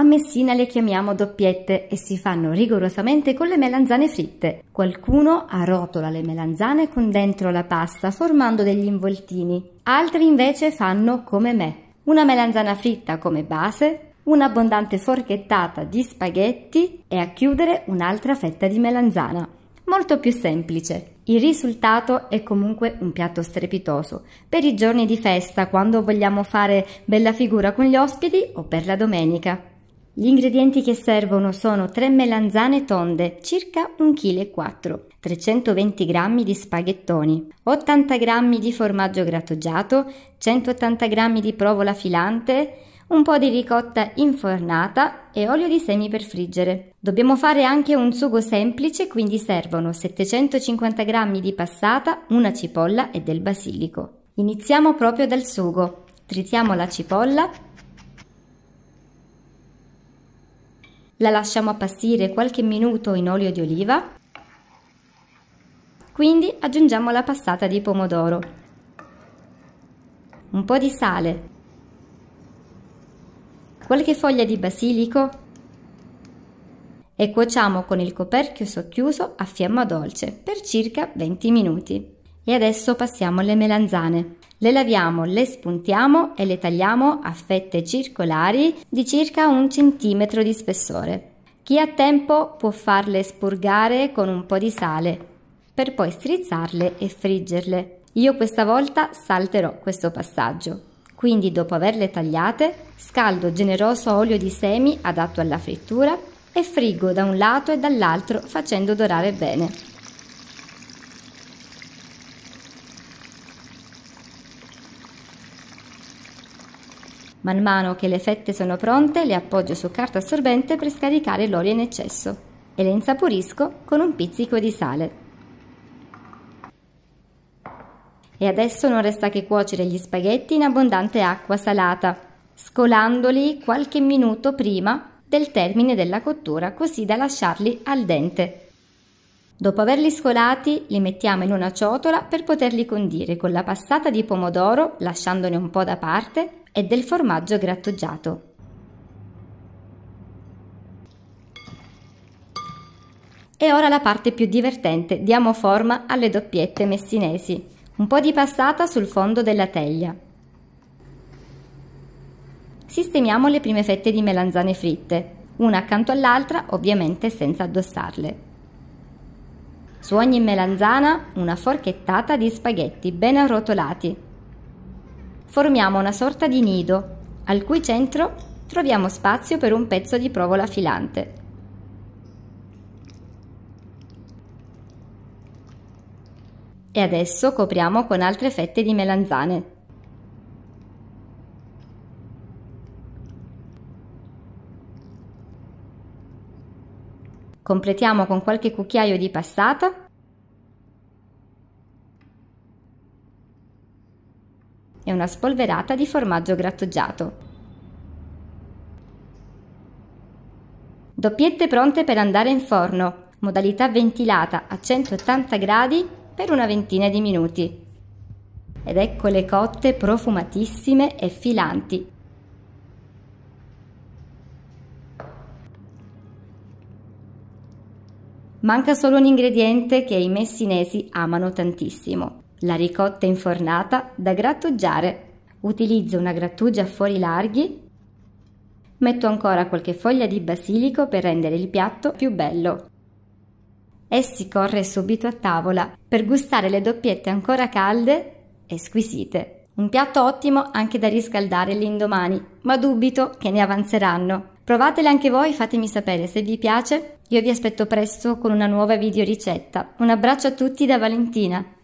A Messina le chiamiamo doppiette e si fanno rigorosamente con le melanzane fritte. Qualcuno arrotola le melanzane con dentro la pasta formando degli involtini. Altri invece fanno come me. Una melanzana fritta come base, un'abbondante forchettata di spaghetti e a chiudere un'altra fetta di melanzana. Molto più semplice. Il risultato è comunque un piatto strepitoso per i giorni di festa, quando vogliamo fare bella figura con gli ospiti o per la domenica. Gli ingredienti che servono sono 3 melanzane tonde, circa 1,4 kg, 320 g di spaghettoni, 80 g di formaggio grattugiato, 180 g di provola filante, un po' di ricotta infornata e olio di semi per friggere. Dobbiamo fare anche un sugo semplice, quindi servono 750 g di passata, una cipolla e del basilico. Iniziamo proprio dal sugo. Tritiamo la cipolla La lasciamo appassire qualche minuto in olio di oliva. Quindi aggiungiamo la passata di pomodoro, un po' di sale, qualche foglia di basilico e cuociamo con il coperchio socchiuso a fiamma dolce per circa 20 minuti. E adesso passiamo alle melanzane. Le laviamo, le spuntiamo e le tagliamo a fette circolari di circa un centimetro di spessore. Chi ha tempo può farle spurgare con un po' di sale per poi strizzarle e friggerle. Io questa volta salterò questo passaggio. Quindi dopo averle tagliate, scaldo generoso olio di semi adatto alla frittura e friggo da un lato e dall'altro facendo dorare bene. Man mano che le fette sono pronte le appoggio su carta assorbente per scaricare l'olio in eccesso e le insaporisco con un pizzico di sale. E adesso non resta che cuocere gli spaghetti in abbondante acqua salata, scolandoli qualche minuto prima del termine della cottura così da lasciarli al dente. Dopo averli scolati li mettiamo in una ciotola per poterli condire con la passata di pomodoro lasciandone un po' da parte e del formaggio grattugiato. E ora la parte più divertente, diamo forma alle doppiette messinesi. Un po' di passata sul fondo della teglia. Sistemiamo le prime fette di melanzane fritte, una accanto all'altra, ovviamente senza addossarle. Su ogni melanzana una forchettata di spaghetti ben arrotolati, formiamo una sorta di nido, al cui centro troviamo spazio per un pezzo di provola filante. E adesso copriamo con altre fette di melanzane. Completiamo con qualche cucchiaio di passata una spolverata di formaggio grattugiato. Doppiette pronte per andare in forno, modalità ventilata a 180 gradi per una ventina di minuti. Ed eccole cotte profumatissime e filanti. Manca solo un ingrediente che i messinesi amano tantissimo, la ricotta infornata da grattugiare. Utilizzo una grattugia a fori larghi. Metto ancora qualche foglia di basilico per rendere il piatto più bello. E si corre subito a tavola per gustare le doppiette ancora calde e squisite. Un piatto ottimo anche da riscaldare l'indomani, ma dubito che ne avanzeranno. Provatele anche voi, fatemi sapere se vi piace. Io vi aspetto presto con una nuova videoricetta. Un abbraccio a tutti da Valentina.